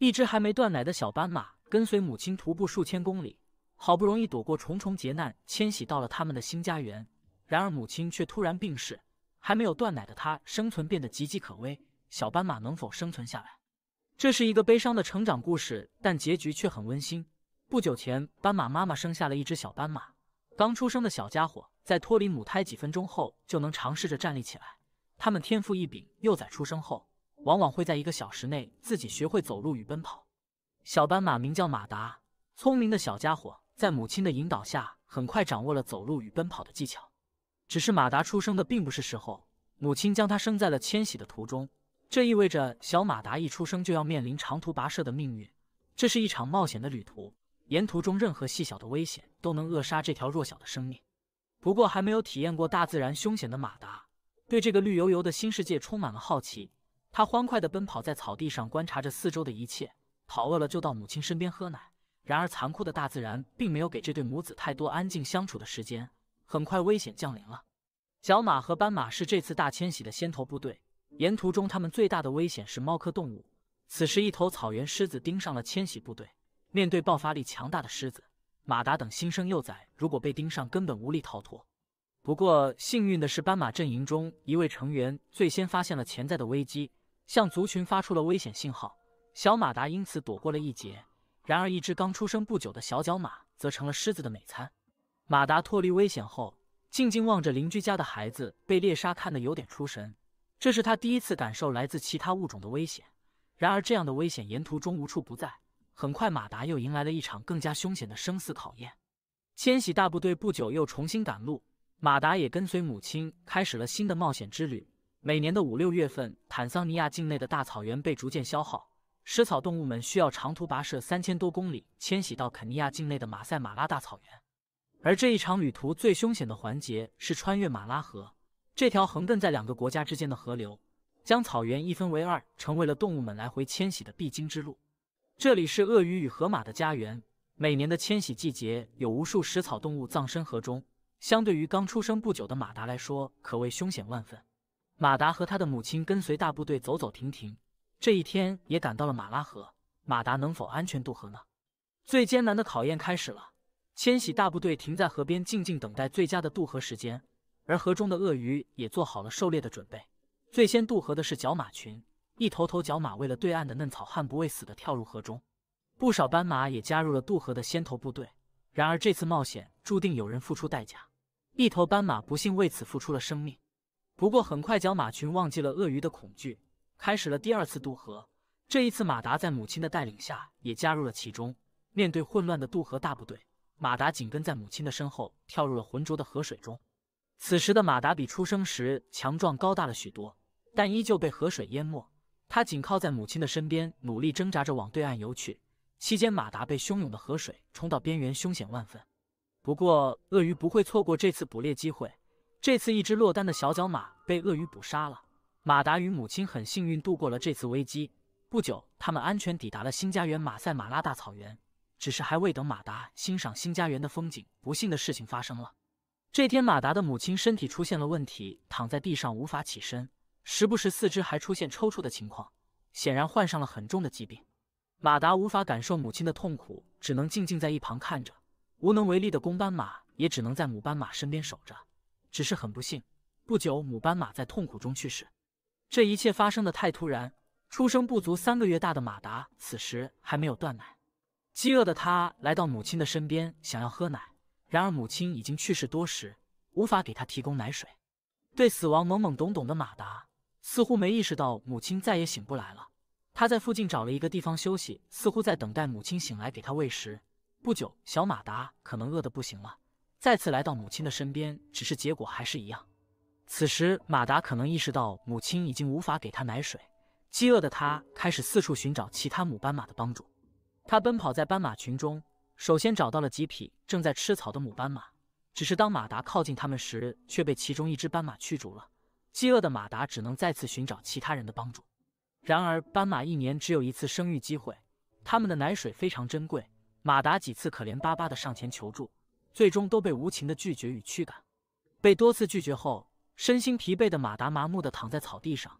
一只还没断奶的小斑马跟随母亲徒步数千公里，好不容易躲过重重劫难，迁徙到了他们的新家园。然而母亲却突然病逝，还没有断奶的它生存变得岌岌可危。小斑马能否生存下来？这是一个悲伤的成长故事，但结局却很温馨。不久前，斑马妈妈生下了一只小斑马。刚出生的小家伙在脱离母胎几分钟后就能尝试着站立起来。它们天赋异禀，幼崽出生后。往往会在一个小时内自己学会走路与奔跑。小斑马名叫马达，聪明的小家伙在母亲的引导下，很快掌握了走路与奔跑的技巧。只是马达出生的并不是时候，母亲将它生在了迁徙的途中。这意味着小马达一出生就要面临长途跋涉的命运，这是一场冒险的旅途。沿途中任何细小的危险都能扼杀这条弱小的生命。不过还没有体验过大自然凶险的马达，对这个绿油油的新世界充满了好奇。他欢快地奔跑在草地上，观察着四周的一切。跑饿了就到母亲身边喝奶。然而，残酷的大自然并没有给这对母子太多安静相处的时间。很快，危险降临了。角马和斑马是这次大迁徙的先头部队，沿途中他们最大的危险是猫科动物。此时，一头草原狮子盯上了迁徙部队。面对爆发力强大的狮子，马达等新生幼崽如果被盯上，根本无力逃脱。不过，幸运的是，斑马阵营中一位成员最先发现了潜在的危机。向族群发出了危险信号，小马达因此躲过了一劫。然而，一只刚出生不久的小角马则成了狮子的美餐。马达脱离危险后，静静望着邻居家的孩子被猎杀，看得有点出神。这是他第一次感受来自其他物种的危险。然而，这样的危险沿途中无处不在。很快，马达又迎来了一场更加凶险的生死考验。迁徙大部队不久又重新赶路，马达也跟随母亲开始了新的冒险之旅。每年的五六月份，坦桑尼亚境内的大草原被逐渐消耗，食草动物们需要长途跋涉三千多公里，迁徙到肯尼亚境内的马赛马拉大草原。而这一场旅途最凶险的环节是穿越马拉河，这条横亘在两个国家之间的河流，将草原一分为二，成为了动物们来回迁徙的必经之路。这里是鳄鱼与河马的家园，每年的迁徙季节，有无数食草动物葬身河中。相对于刚出生不久的马达来说，可谓凶险万分。马达和他的母亲跟随大部队走走停停，这一天也赶到了马拉河。马达能否安全渡河呢？最艰难的考验开始了。迁徙大部队停在河边，静静等待最佳的渡河时间。而河中的鳄鱼也做好了狩猎的准备。最先渡河的是角马群，一头头角马为了对岸的嫩草，悍不畏死地跳入河中。不少斑马也加入了渡河的先头部队。然而，这次冒险注定有人付出代价。一头斑马不幸为此付出了生命。不过很快，角马群忘记了鳄鱼的恐惧，开始了第二次渡河。这一次，马达在母亲的带领下也加入了其中。面对混乱的渡河大部队，马达紧跟在母亲的身后，跳入了浑浊的河水中。此时的马达比出生时强壮高大了许多，但依旧被河水淹没。他紧靠在母亲的身边，努力挣扎着往对岸游去。期间，马达被汹涌的河水冲到边缘，凶险万分。不过，鳄鱼不会错过这次捕猎机会。这次，一只落单的小角马被鳄鱼捕杀了。马达与母亲很幸运度过了这次危机。不久，他们安全抵达了新家园——马赛马拉大草原。只是，还未等马达欣赏新家园的风景，不幸的事情发生了。这天，马达的母亲身体出现了问题，躺在地上无法起身，时不时四肢还出现抽搐的情况，显然患上了很重的疾病。马达无法感受母亲的痛苦，只能静静在一旁看着。无能为力的公斑马也只能在母斑马身边守着。只是很不幸，不久母斑马在痛苦中去世。这一切发生的太突然，出生不足三个月大的马达此时还没有断奶，饥饿的他来到母亲的身边，想要喝奶。然而母亲已经去世多时，无法给他提供奶水。对死亡懵懵懂懂的马达似乎没意识到母亲再也醒不来了。他在附近找了一个地方休息，似乎在等待母亲醒来给他喂食。不久，小马达可能饿得不行了。再次来到母亲的身边，只是结果还是一样。此时，马达可能意识到母亲已经无法给他奶水，饥饿的他开始四处寻找其他母斑马的帮助。他奔跑在斑马群中，首先找到了几匹正在吃草的母斑马，只是当马达靠近他们时，却被其中一只斑马驱逐了。饥饿的马达只能再次寻找其他人的帮助。然而，斑马一年只有一次生育机会，他们的奶水非常珍贵。马达几次可怜巴巴地上前求助。最终都被无情的拒绝与驱赶。被多次拒绝后，身心疲惫的马达麻木的躺在草地上，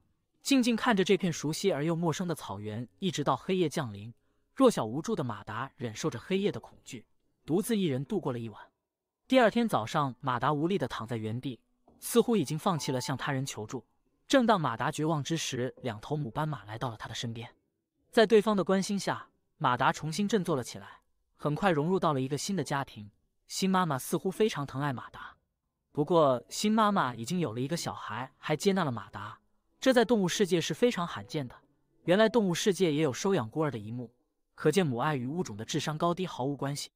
静静看着这片熟悉而又陌生的草原，一直到黑夜降临。弱小无助的马达忍受着黑夜的恐惧，独自一人度过了一晚。第二天早上，马达无力的躺在原地，似乎已经放弃了向他人求助。正当马达绝望之时，两头母斑马来到了他的身边。在对方的关心下，马达重新振作了起来，很快融入到了一个新的家庭。新妈妈似乎非常疼爱马达，不过新妈妈已经有了一个小孩，还接纳了马达，这在动物世界是非常罕见的。原来动物世界也有收养孤儿的一幕，可见母爱与物种的智商高低毫无关系。